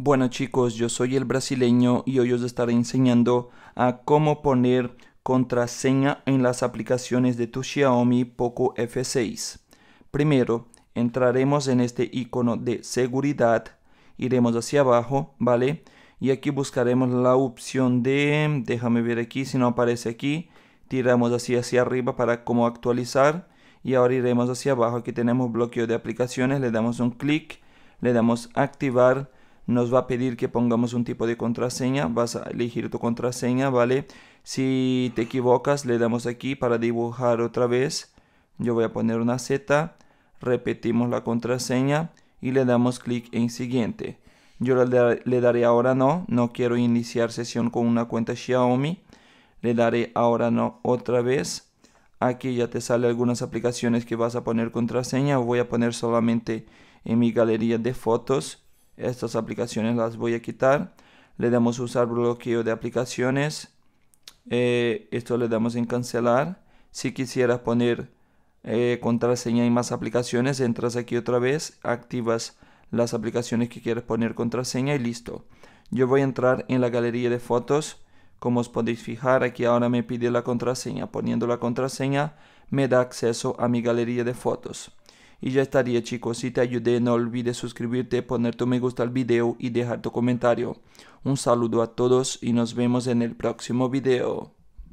Bueno chicos, yo soy el brasileño y hoy os estaré enseñando a cómo poner contraseña en las aplicaciones de tu Xiaomi Poco F6. Primero, entraremos en este icono de seguridad, iremos hacia abajo, ¿vale? Y aquí buscaremos la opción de, déjame ver aquí si no aparece aquí, tiramos así hacia arriba para cómo actualizar y ahora iremos hacia abajo, aquí tenemos bloqueo de aplicaciones, le damos un clic, le damos activar nos va a pedir que pongamos un tipo de contraseña, vas a elegir tu contraseña, ¿vale? Si te equivocas, le damos aquí para dibujar otra vez. Yo voy a poner una Z, repetimos la contraseña y le damos clic en siguiente. Yo le, daré ahora no, no quiero iniciar sesión con una cuenta Xiaomi. Le daré ahora no otra vez. Aquí ya te sale algunas aplicaciones que vas a poner contraseña. Voy a poner solamente en mi galería de fotos estas aplicaciones las voy a quitar. Le damos usar bloqueo de aplicaciones. Eh, esto le damos en cancelar. Si quisieras poner eh, contraseña y más aplicaciones, entras aquí otra vez, activas las aplicaciones que quieres poner contraseña y listo. Yo voy a entrar en la galería de fotos. Como os podéis fijar, aquí ahora me pide la contraseña. Poniendo la contraseña me da acceso a mi galería de fotos. Y ya estaría chicos, si te ayudé no olvides suscribirte, poner tu me gusta al video y dejar tu comentario. Un saludo a todos y nos vemos en el próximo video.